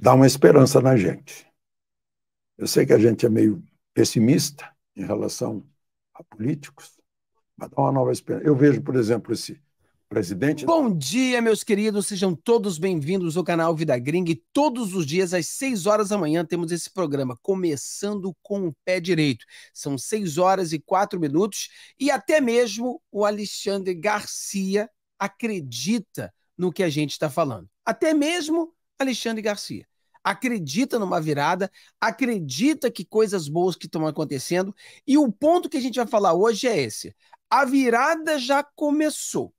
dá uma esperança na gente. Eu sei que a gente é meio pessimista em relação a políticos, mas dá uma nova esperança. Eu vejo, por exemplo, esse presidente. Bom dia, meus queridos, sejam todos bem-vindos ao canal Vida Gringa. E todos os dias, às 6 horas da manhã, temos esse programa, começando com o pé direito. São 6 horas e 4 minutos, e até mesmo o Alexandre Garcia acredita no que a gente está falando. Até mesmo Alexandre Garcia acredita numa virada, acredita que coisas boas que estão acontecendo. E o ponto que a gente vai falar hoje é esse: a virada já começou.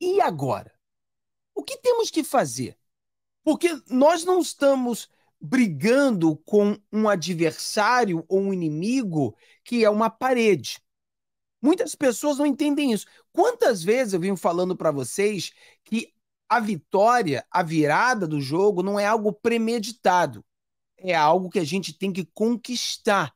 E agora? O que temos que fazer? Porque nós não estamos brigando com um adversário ou um inimigo que é uma parede. Muitas pessoas não entendem isso. Quantas vezes eu venho falando para vocês que a vitória, a virada do jogo não é algo premeditado. É algo que a gente tem que conquistar.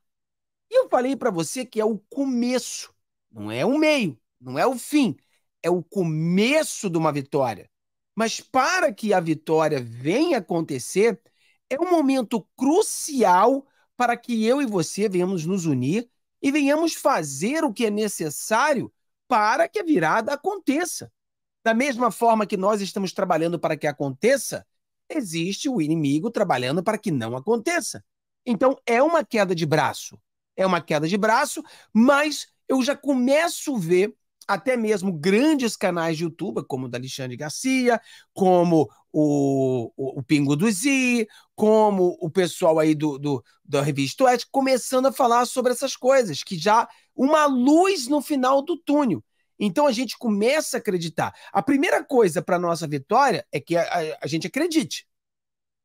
E eu falei para você que é o começo, não é o meio, não é o fim, é o começo de uma vitória. Mas para que a vitória venha acontecer, é um momento crucial para que eu e você venhamos nos unir e venhamos fazer o que é necessário para que a virada aconteça. Da mesma forma que nós estamos trabalhando para que aconteça, existe o inimigo trabalhando para que não aconteça. Então é uma queda de braço. É uma queda de braço, mas eu já começo a ver até mesmo grandes canais de YouTube, como o da Alexandre Garcia, como o, o, o Pingo do Z, como o pessoal aí do, do da revista Oeste, começando a falar sobre essas coisas, que já uma luz no final do túnel. Então a gente começa a acreditar. A primeira coisa para nossa vitória é que a, a, a, gente acredite.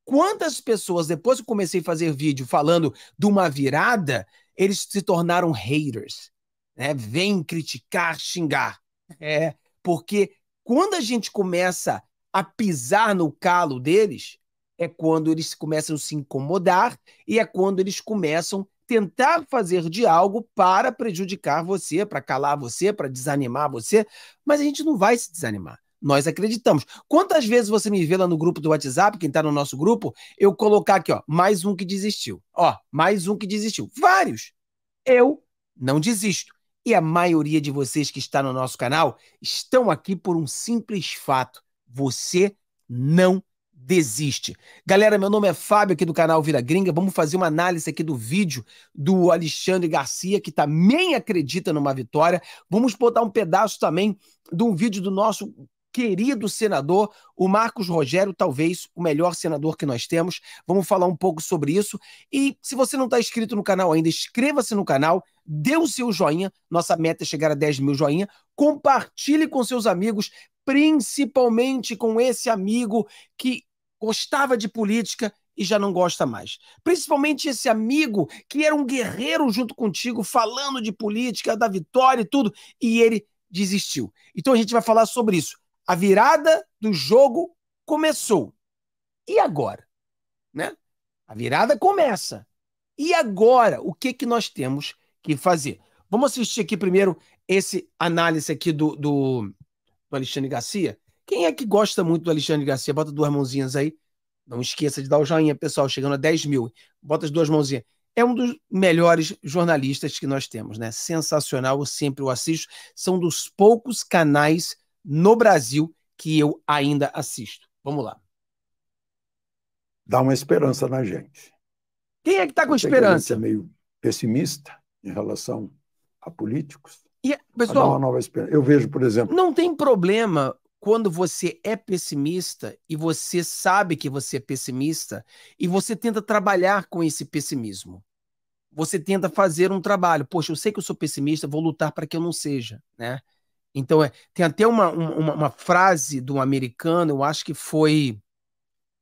Quantas pessoas, depois que eu comecei a fazer vídeo falando de uma virada, eles se tornaram haters. Né? Vem criticar, xingar. É, porque quando a gente começa a pisar no calo deles, é quando eles começam a se incomodar e é quando eles começam tentar fazer de algo para prejudicar você, para calar você, para desanimar você, mas a gente não vai se desanimar. Nós acreditamos. Quantas vezes você me vê lá no grupo do WhatsApp, quem está no nosso grupo, eu colocar aqui, ó, mais um que desistiu. Ó, mais um que desistiu. Vários. Eu não desisto. E a maioria de vocês que está no nosso canal estão aqui por um simples fato. Você não desiste. Galera, meu nome é Fábio aqui do canal Vira Gringa. Vamos fazer uma análise aqui do vídeo do Alexandre Garcia, que também acredita numa vitória. Vamos botar um pedaço também de um vídeo do nosso querido senador, o Marcos Rogério, talvez o melhor senador que nós temos. Vamos falar um pouco sobre isso. E se você não está inscrito no canal ainda, inscreva-se no canal, dê o seu joinha. Nossa meta é chegar a 10 mil joinha. Compartilhe com seus amigos, principalmente com esse amigo que gostava de política e já não gosta mais. Principalmente esse amigo que era um guerreiro junto contigo, falando de política, da vitória e tudo, e ele desistiu. Então a gente vai falar sobre isso. A virada do jogo começou. E agora? Né? A virada começa. E agora, o que que nós temos que fazer? Vamos assistir aqui primeiro esse análise aqui do, do, do Alexandre Garcia quem é que gosta muito do Alexandre Garcia? Bota duas mãozinhas aí. Não esqueça de dar o joinha, pessoal, chegando a 10 mil. Bota as duas mãozinhas. É um dos melhores jornalistas que nós temos, né? Sensacional, eu sempre o assisto. São dos poucos canais no Brasil que eu ainda assisto. Vamos lá. Dá uma esperança na gente. Quem é que está com esperança? É meio pessimista em relação a políticos. E, pessoal, eu vejo, por exemplo. Não tem problema quando você é pessimista e você sabe que você é pessimista e você tenta trabalhar com esse pessimismo. Você tenta fazer um trabalho. Poxa, eu sei que eu sou pessimista, vou lutar para que eu não seja, né? Então, é, tem até uma, uma, uma frase de um americano, eu acho que foi.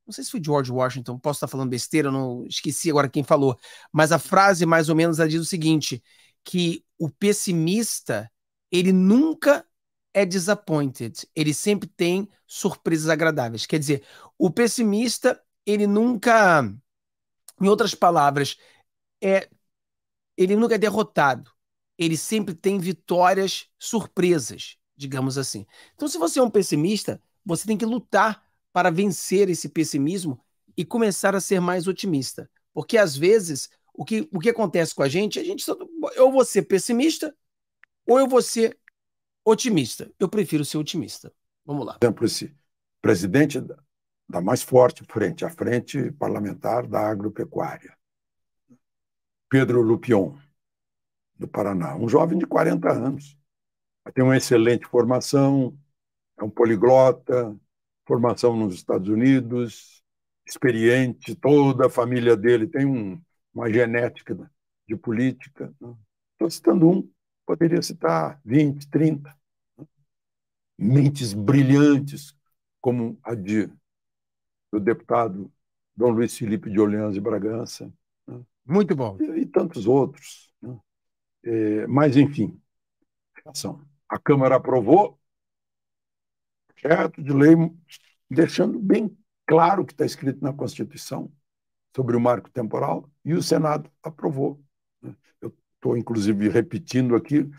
Não sei se foi George Washington, posso estar falando besteira, não esqueci agora quem falou. Mas a frase, mais ou menos, ela diz o seguinte: que o pessimista, ele nunca é disappointed. Ele sempre tem surpresas agradáveis. Quer dizer, o pessimista, ele nunca, em outras palavras, é ele nunca é derrotado. Ele sempre tem vitórias surpresas, digamos assim. Então, se você é um pessimista, você tem que lutar para vencer esse pessimismo e começar a ser mais otimista. Porque às vezes o que, o que acontece com a gente, a gente só, eu vou ser é pessimista ou eu vou ser Otimista. Eu prefiro ser otimista. Vamos lá. Por exemplo, esse presidente da mais forte frente, a Frente Parlamentar da Agropecuária, Pedro Lupion, do Paraná, um jovem de 40 anos. Tem uma excelente formação, é um poliglota, formação nos Estados Unidos, experiente, toda a família dele tem um, uma genética de política. Estou né? citando um. Poderia citar 20, 30. Mentes brilhantes, como a de, do deputado Dom Luiz Felipe de Orleans de Bragança. Né? Muito bom. E, e tantos outros. Né? É, mas, enfim, A Câmara aprovou o projeto de lei deixando bem claro o que está escrito na Constituição sobre o marco temporal e o Senado aprovou. Né? Eu estou inclusive repetindo aqui,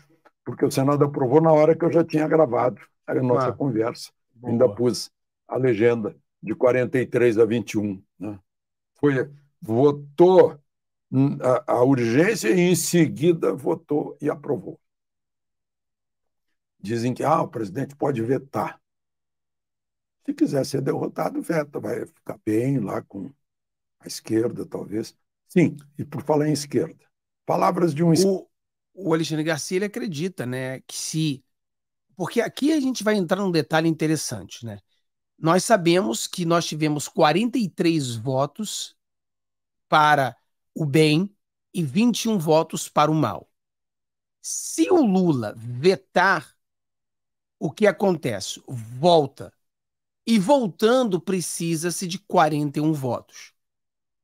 porque o Senado aprovou na hora que eu já tinha gravado a nossa ah, conversa. Boa. Ainda pus a legenda de 43 a 21. Né? Foi, votou a, a urgência e, em seguida, votou e aprovou. Dizem que ah, o presidente pode vetar. Se quiser ser derrotado, veta, vai ficar bem lá com a esquerda, talvez. Sim, e por falar em esquerda, Palavras de um. O, o Alexandre Garcia ele acredita, né, que se. Porque aqui a gente vai entrar num detalhe interessante, né? Nós sabemos que nós tivemos 43 votos para o bem e 21 votos para o mal. Se o Lula vetar, o que acontece? Volta. E voltando, precisa-se de 41 votos.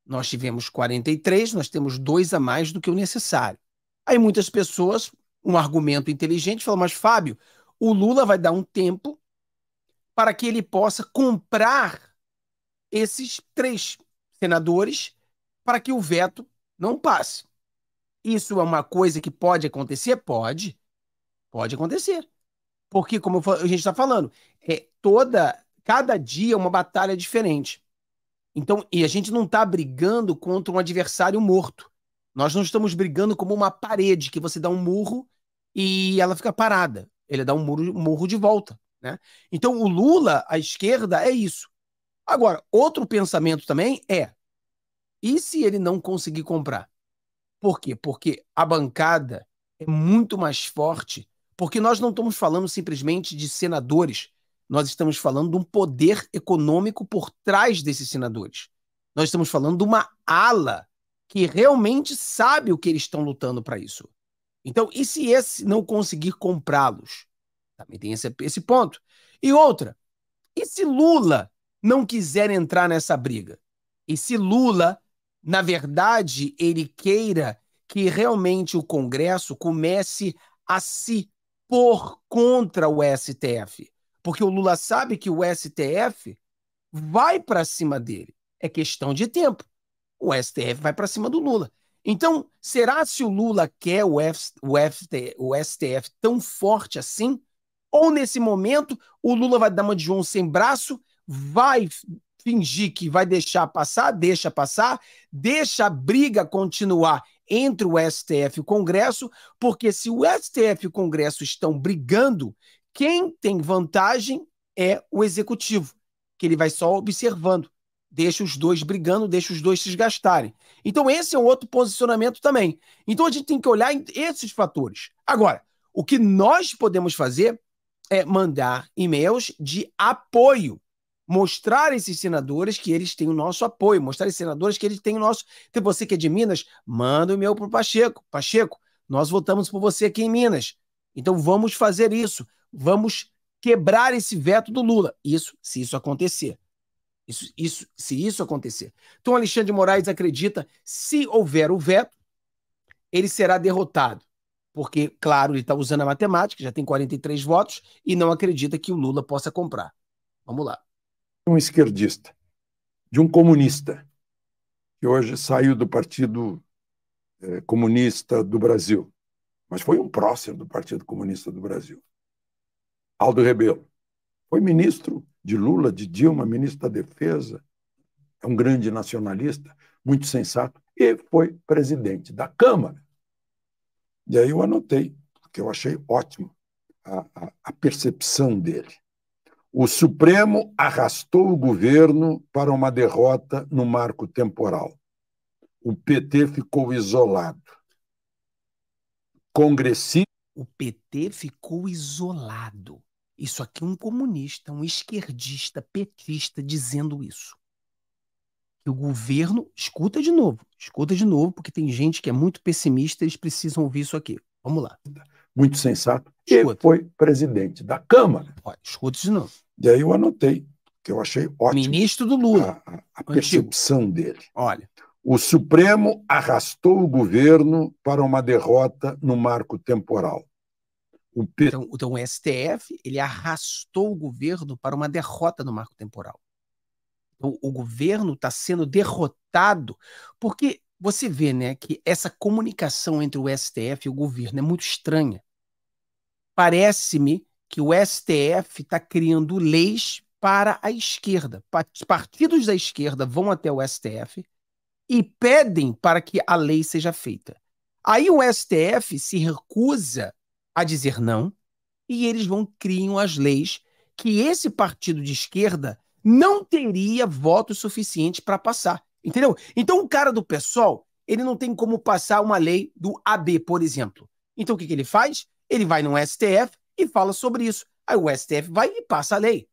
Nós tivemos 43, nós temos dois a mais do que o necessário. Aí muitas pessoas, um argumento inteligente, falam, mas Fábio, o Lula vai dar um tempo para que ele possa comprar esses três senadores para que o veto não passe. Isso é uma coisa que pode acontecer? Pode. Pode acontecer. Porque, como a gente está falando, é toda, cada dia é uma batalha diferente. Então, e a gente não está brigando contra um adversário morto. Nós não estamos brigando como uma parede que você dá um murro e ela fica parada. Ele dá um murro, um murro de volta. Né? Então, o Lula, à esquerda, é isso. Agora, outro pensamento também é: e se ele não conseguir comprar? Por quê? Porque a bancada é muito mais forte, porque nós não estamos falando simplesmente de senadores, nós estamos falando de um poder econômico por trás desses senadores. Nós estamos falando de uma ala que realmente sabe o que eles estão lutando para isso. Então, e se esse não conseguir comprá-los? Também tem esse, esse ponto. E outra, e se Lula não quiser entrar nessa briga? E se Lula, na verdade, ele queira que realmente o Congresso comece a se pôr contra o STF? porque o Lula sabe que o STF vai para cima dele. É questão de tempo. O STF vai para cima do Lula. Então, será se o Lula quer o, F, o, FT, o STF tão forte assim? Ou nesse momento o Lula vai dar uma de João sem braço, vai fingir que vai deixar passar, deixa passar, deixa a briga continuar entre o STF e o Congresso, porque se o STF e o Congresso estão brigando quem tem vantagem é o executivo, que ele vai só observando. Deixa os dois brigando, deixa os dois se desgastarem. Então, esse é um outro posicionamento também. Então, a gente tem que olhar esses fatores. Agora, o que nós podemos fazer é mandar e-mails de apoio mostrar a esses senadores que eles têm o nosso apoio, mostrar a esses senadores que eles têm o nosso. Tem então, você que é de Minas, manda o e-mail para o Pacheco. Pacheco, nós votamos por você aqui em Minas. Então vamos fazer isso vamos quebrar esse veto do Lula. Isso, se isso acontecer. Isso, isso, se isso acontecer. Então, Alexandre de Moraes acredita, se houver o veto, ele será derrotado. Porque, claro, ele está usando a matemática, já tem 43 votos, e não acredita que o Lula possa comprar. Vamos lá. Um esquerdista, de um comunista, que hoje saiu do Partido eh, Comunista do Brasil, mas foi um próximo do Partido Comunista do Brasil Aldo Rebelo. Foi ministro de Lula, de Dilma, ministro da Defesa. É um grande nacionalista, muito sensato. E foi presidente da Câmara. E aí eu anotei, porque eu achei ótimo a, a, a percepção dele. O Supremo arrastou o governo para uma derrota no marco temporal. O PT ficou isolado. Congressista. O PT ficou isolado. Isso aqui é um comunista, um esquerdista, petista dizendo isso. Que o governo escuta de novo, escuta de novo, porque tem gente que é muito pessimista, eles precisam ouvir isso aqui. Vamos lá. Muito sensato. Escuta. E foi presidente da Câmara. Olha, escuta de novo. E aí eu anotei, que eu achei ótimo. Ministro do Lula. A, a percepção Antigo. dele. Olha. O Supremo arrastou o governo para uma derrota no marco temporal. Então, então, o STF ele arrastou o governo para uma derrota no marco temporal. Então, o governo está sendo derrotado porque você vê, né, que essa comunicação entre o STF e o governo é muito estranha. Parece-me que o STF está criando leis para a esquerda. Os partidos da esquerda vão até o STF e pedem para que a lei seja feita. Aí o STF se recusa a dizer não, e eles vão criam as leis que esse partido de esquerda não teria voto suficiente para passar. Entendeu? Então o cara do PSOL, ele não tem como passar uma lei do AB, por exemplo. Então o que, que ele faz? Ele vai no STF e fala sobre isso. Aí o STF vai e passa a lei.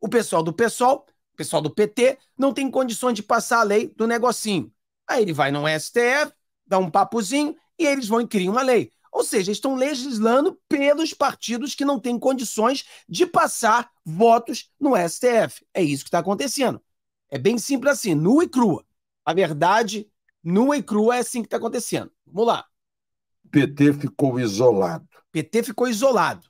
O pessoal do PSOL, o pessoal do PT, não tem condições de passar a lei do negocinho. Aí ele vai no STF, dá um papozinho e eles vão e criam uma lei. Ou seja, estão legislando pelos partidos que não têm condições de passar votos no STF. É isso que está acontecendo. É bem simples assim, nua e crua. A verdade, nua e crua, é assim que está acontecendo. Vamos lá. PT ficou isolado. PT ficou isolado.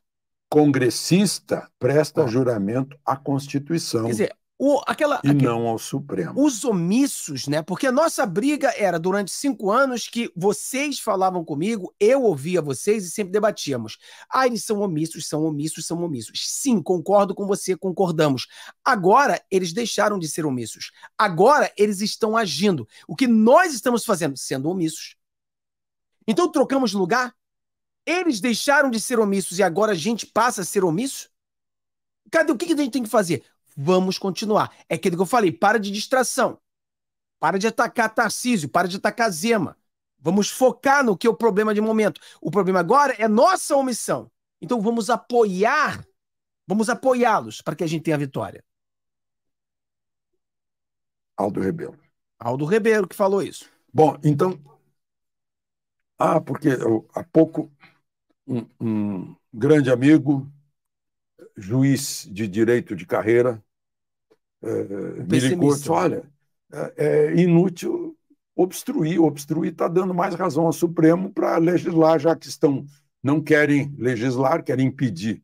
Congressista presta ah. juramento à Constituição. Quer dizer, o, aquela, e aquele, não ao Supremo. Os omissos, né? Porque a nossa briga era durante cinco anos que vocês falavam comigo, eu ouvia vocês e sempre debatíamos. Ah, eles são omissos, são omissos, são omissos. Sim, concordo com você, concordamos. Agora eles deixaram de ser omissos. Agora eles estão agindo. O que nós estamos fazendo? Sendo omissos. Então trocamos lugar? Eles deixaram de ser omissos e agora a gente passa a ser omisso? Cadê o que a gente tem que fazer? vamos continuar. É aquilo que eu falei, para de distração. Para de atacar Tarcísio, para de atacar Zema. Vamos focar no que é o problema de momento. O problema agora é nossa omissão. Então vamos apoiar, vamos apoiá-los para que a gente tenha a vitória. Aldo Rebelo. Aldo Rebelo que falou isso. Bom, então. Ah, porque eu, há pouco um, um grande amigo, juiz de direito de carreira, é, Billy olha, é, é inútil obstruir, obstruir está dando mais razão ao Supremo para legislar, já que estão não querem legislar, querem impedir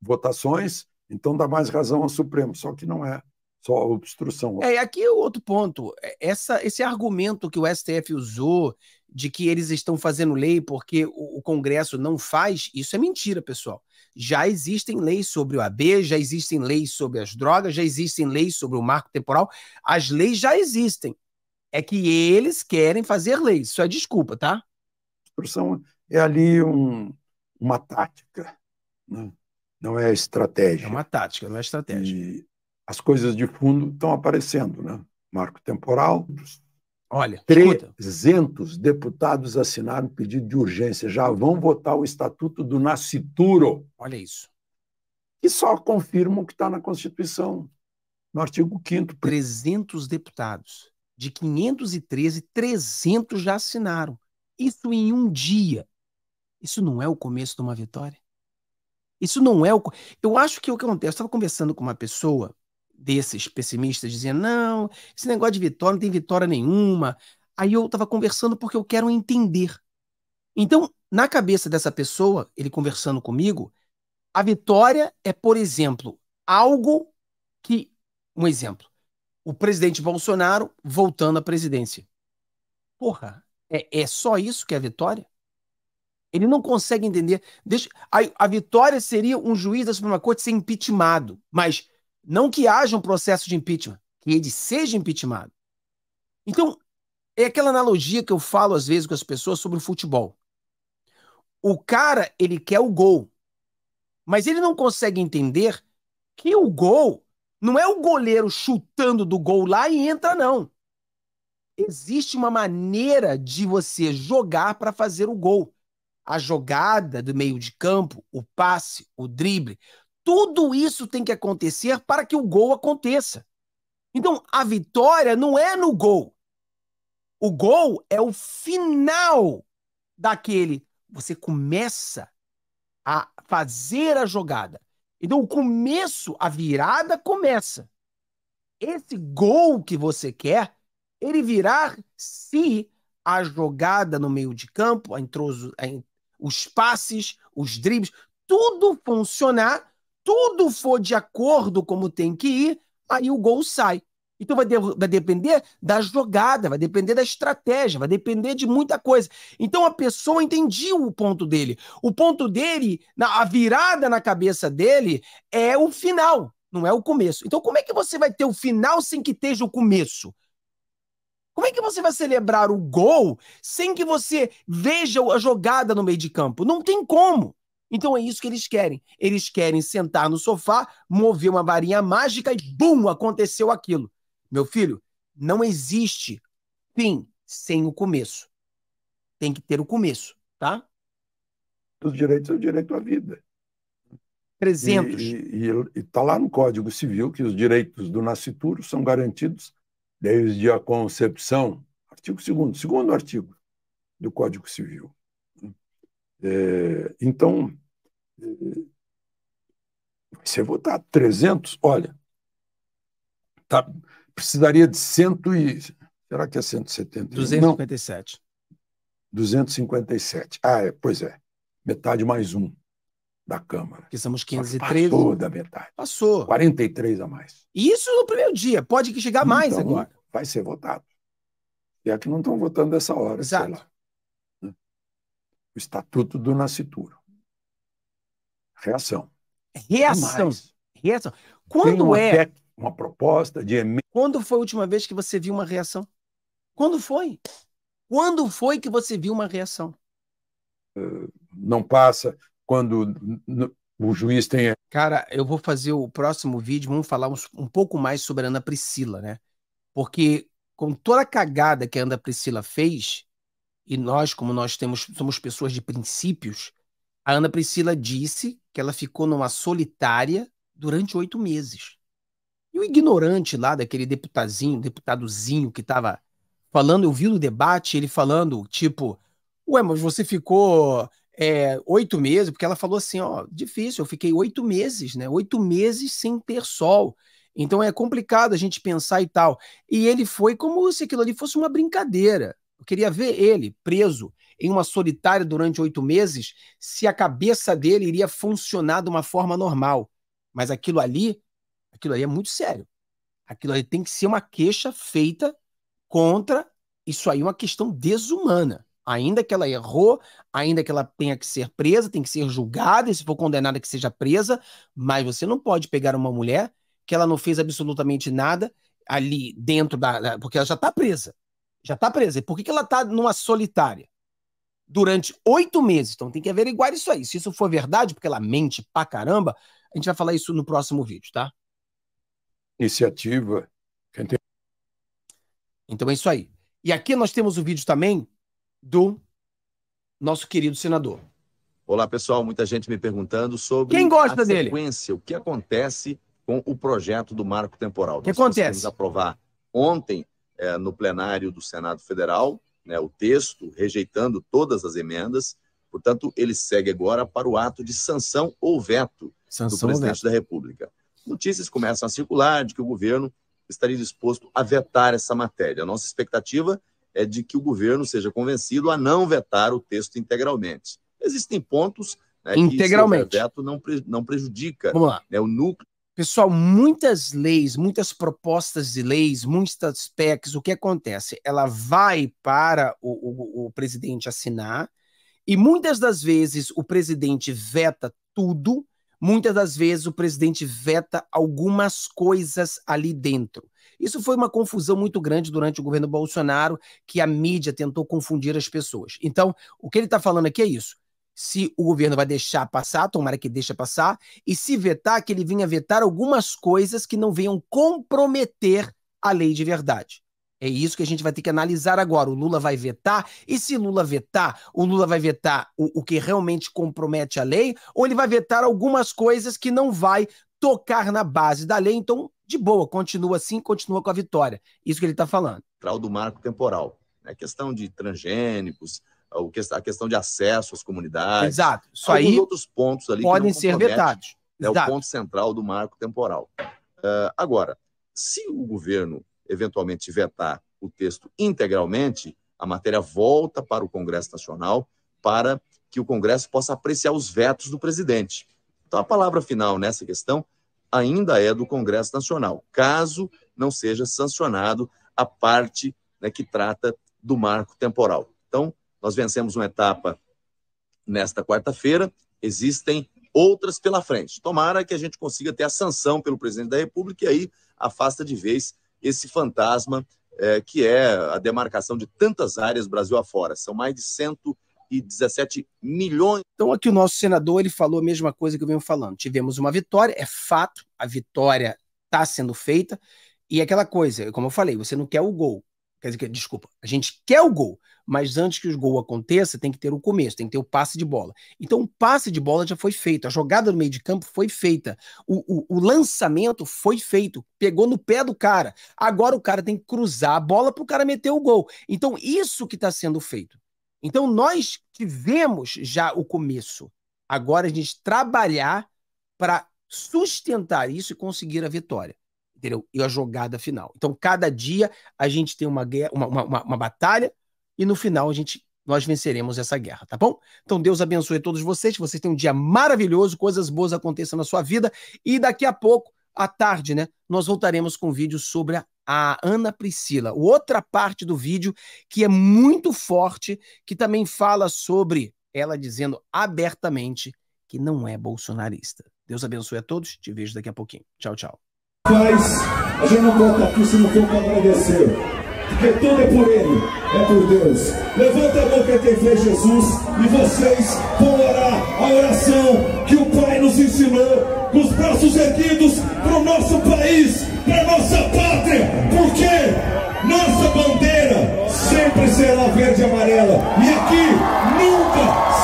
votações, então dá mais razão ao Supremo, só que não é só obstrução. É, aqui é outro ponto. É, essa, esse argumento que o STF usou de que eles estão fazendo lei porque o, o Congresso não faz, isso é mentira, pessoal. Já existem leis sobre o AB, já existem leis sobre as drogas, já existem leis sobre o marco temporal. As leis já existem. É que eles querem fazer leis. Isso é desculpa, tá? Obstrução é ali um, uma tática. Né? Não é estratégia. É uma tática, não é estratégia. E as coisas de fundo estão aparecendo, né? Marco temporal. Olha, 300 escuta. deputados assinaram pedido de urgência, já vão votar o estatuto do nascituro. Olha isso. E só confirma o que está na Constituição, no artigo 5 300 deputados. De 513, 300 já assinaram. Isso em um dia. Isso não é o começo de uma vitória? Isso não é o. Eu acho que o que acontece. Eu estava conversando com uma pessoa desses pessimistas dizendo: não, esse negócio de vitória não tem vitória nenhuma. Aí eu estava conversando porque eu quero entender. Então, na cabeça dessa pessoa, ele conversando comigo, a vitória é, por exemplo, algo que. Um exemplo. O presidente Bolsonaro voltando à presidência. Porra, é, é só isso que é a vitória? Ele não consegue entender. Deixa, a, a vitória seria um juiz da Suprema Corte ser impeachmentado, mas não que haja um processo de impeachment, que ele seja impeachmentado. Então, é aquela analogia que eu falo às vezes com as pessoas sobre o futebol. O cara, ele quer o gol, mas ele não consegue entender que o gol não é o goleiro chutando do gol lá e entra, não. Existe uma maneira de você jogar para fazer o gol. A jogada do meio de campo, o passe, o drible, tudo isso tem que acontecer para que o gol aconteça. Então, a vitória não é no gol. O gol é o final daquele. Você começa a fazer a jogada. Então, o começo, a virada começa. Esse gol que você quer, ele virá se a jogada no meio de campo, a entroso, a, os passes, os dribles, tudo funcionar tudo for de acordo como tem que ir, aí o gol sai. Então vai, de, vai, depender da jogada, vai depender da estratégia, vai depender de muita coisa. Então a pessoa entendia o ponto dele. O ponto dele, a virada na cabeça dele é o final, não é o começo. Então como é que você vai ter o final sem que esteja o começo? Como é que você vai celebrar o gol sem que você veja a jogada no meio de campo? Não tem como. Então é isso que eles querem. Eles querem sentar no sofá, mover uma varinha mágica e bum, aconteceu aquilo. Meu filho, não existe fim sem o começo. Tem que ter o começo, tá? Os direitos são o direito à vida. 300. E está lá no Código Civil que os direitos do nascituro são garantidos desde a concepção. Artigo 2 segundo artigo do Código Civil. É, então, você votar 300, olha, tá, precisaria de 100 e... Será que é 170? 257. Não, 257. Ah, é, pois é. Metade mais um da Câmara. Que somos 513. Passou da metade. Passou. 43 a mais. Isso no primeiro dia. Pode chegar então, mais agora. Vai ser votado. E é que não estão votando essa hora. Exato o Estatuto do Nascituro. Reação. Reação. Reação. Quando uma é. Tec, uma proposta de emenda. Quando foi a última vez que você viu uma reação? Quando foi? Quando foi que você viu uma reação? Uh, não passa quando o juiz tem. Cara, eu vou fazer o próximo vídeo, vamos falar um, um pouco mais sobre a Ana Priscila, né? Porque com toda a cagada que a Ana Priscila fez, e nós, como nós temos, somos pessoas de princípios, a Ana Priscila disse que ela ficou numa solitária durante oito meses. E o ignorante lá, daquele deputazinho, deputadozinho que estava falando, eu vi no debate ele falando, tipo, ué, mas você ficou é, oito meses, porque ela falou assim, ó, difícil, eu fiquei oito meses, né? Oito meses sem ter sol. Então é complicado a gente pensar e tal. E ele foi como se aquilo ali fosse uma brincadeira. Eu queria ver ele preso em uma solitária durante oito meses, se a cabeça dele iria funcionar de uma forma normal. Mas aquilo ali, aquilo ali é muito sério. Aquilo ali tem que ser uma queixa feita contra isso aí, é uma questão desumana. Ainda que ela errou, ainda que ela tenha que ser presa, tem que ser julgada, e se for condenada que seja presa, mas você não pode pegar uma mulher que ela não fez absolutamente nada ali dentro da. da porque ela já está presa já está presa. E por que, que ela está numa solitária? Durante oito meses. Então tem que averiguar isso aí. Se isso for verdade, porque ela mente pra caramba, a gente vai falar isso no próximo vídeo, tá? Iniciativa. Então é isso aí. E aqui nós temos o vídeo também do nosso querido senador. Olá, pessoal. Muita gente me perguntando sobre Quem gosta a dele? sequência, o que acontece com o projeto do marco temporal. O que acontece? aprovar ontem é, no plenário do Senado Federal né, o texto, rejeitando todas as emendas. Portanto, ele segue agora para o ato de sanção ou veto sanção do presidente veto. da República. Notícias começam a circular de que o governo estaria disposto a vetar essa matéria. A nossa expectativa é de que o governo seja convencido a não vetar o texto integralmente. Existem pontos né, integralmente. que o veto não, pre, não prejudica né, o núcleo Pessoal, muitas leis, muitas propostas de leis, muitas PECs, o que acontece? Ela vai para o, o, o presidente assinar, e muitas das vezes o presidente veta tudo, muitas das vezes o presidente veta algumas coisas ali dentro. Isso foi uma confusão muito grande durante o governo Bolsonaro, que a mídia tentou confundir as pessoas. Então, o que ele está falando aqui é isso se o governo vai deixar passar, tomara que deixe passar, e se vetar, que ele venha vetar algumas coisas que não venham comprometer a lei de verdade. É isso que a gente vai ter que analisar agora. O Lula vai vetar, e se Lula vetar, o Lula vai vetar o, o que realmente compromete a lei, ou ele vai vetar algumas coisas que não vai tocar na base da lei, então, de boa, continua assim, continua com a vitória. Isso que ele está falando. Trau do marco temporal. A é questão de transgênicos, a questão de acesso às comunidades. Exato. Isso Alguns aí outros pontos ali podem ser vetados. É Exato. o ponto central do marco temporal. Uh, agora, se o governo eventualmente vetar o texto integralmente, a matéria volta para o Congresso Nacional para que o Congresso possa apreciar os vetos do presidente. Então, a palavra final nessa questão ainda é do Congresso Nacional, caso não seja sancionado a parte né, que trata do marco temporal. Nós vencemos uma etapa nesta quarta-feira, existem outras pela frente. Tomara que a gente consiga ter a sanção pelo presidente da República e aí afasta de vez esse fantasma é, que é a demarcação de tantas áreas Brasil afora. São mais de 117 milhões. Então, aqui o nosso senador ele falou a mesma coisa que eu venho falando. Tivemos uma vitória, é fato, a vitória está sendo feita. E é aquela coisa, como eu falei, você não quer o gol, Quer dizer, desculpa, a gente quer o gol, mas antes que o gol aconteça, tem que ter o começo, tem que ter o passe de bola. Então, o passe de bola já foi feito, a jogada no meio de campo foi feita, o, o, o lançamento foi feito, pegou no pé do cara. Agora o cara tem que cruzar a bola para o cara meter o gol. Então, isso que está sendo feito. Então, nós tivemos já o começo. Agora a gente trabalhar para sustentar isso e conseguir a vitória entendeu? E a jogada final. Então, cada dia a gente tem uma guerra, uma, uma, uma, batalha, e no final a gente nós venceremos essa guerra, tá bom? Então Deus abençoe todos vocês, vocês tenham um dia maravilhoso, coisas boas aconteçam na sua vida, e daqui a pouco, à tarde, né, nós voltaremos com um vídeo sobre a, a Ana Priscila, outra parte do vídeo que é muito forte, que também fala sobre ela dizendo abertamente que não é bolsonarista. Deus abençoe a todos, te vejo daqui a pouquinho. Tchau, tchau. Mas a gente não volta aqui se não for para agradecer. Porque tudo é por Ele, é por Deus. Levanta a mão quem tem fé Jesus e vocês vão orar a oração que o Pai nos ensinou, com os braços erguidos para o nosso país, para a nossa pátria, porque nossa bandeira sempre será verde e amarela. E aqui nunca